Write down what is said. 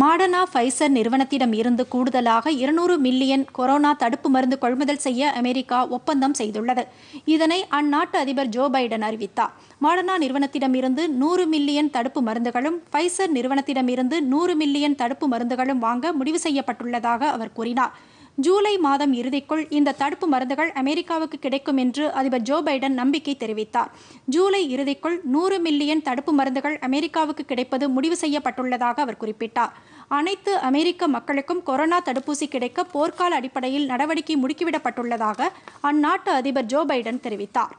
மாடனா Pfizer நிறுவனத்திடம் இருந்து கூடுதலாக இருநூறு மில்லியன் கொரோனா தடுப்பு மருந்து கொள்முதல் செய்ய அமெரிக்கா ஒப்பந்தம் செய்துள்ளது இதனை அந்நாட்டு அதிபர் ஜோ பைடன் அறிவித்தார் மாடனா நிறுவனத்திடமிருந்து நூறு மில்லியன் தடுப்பு மருந்துகளும் ஃபைசர் நிறுவனத்திடமிருந்து நூறு மில்லியன் தடுப்பு மருந்துகளும் வாங்க முடிவு செய்யப்பட்டுள்ளதாக அவர் கூறினார் ஜூலை மாதம் இறுதிக்குள் இந்த தடுப்பு மருந்துகள் அமெரிக்காவுக்கு கிடைக்கும் என்று அதிபர் ஜோ பைடன் நம்பிக்கை தெரிவித்தார் ஜூலை இறுதிக்குள் நூறு மில்லியன் தடுப்பு மருந்துகள் அமெரிக்காவுக்கு கிடைப்பது முடிவு செய்யப்பட்டுள்ளதாக அவர் குறிப்பிட்டார் அனைத்து அமெரிக்க மக்களுக்கும் கொரோனா தடுப்பூசி கிடைக்க போர்க்கால அடிப்படையில் நடவடிக்கை முடுக்கிவிடப்பட்டுள்ளதாக அந்நாட்டு அதிபர் ஜோ பைடன் தெரிவித்தார்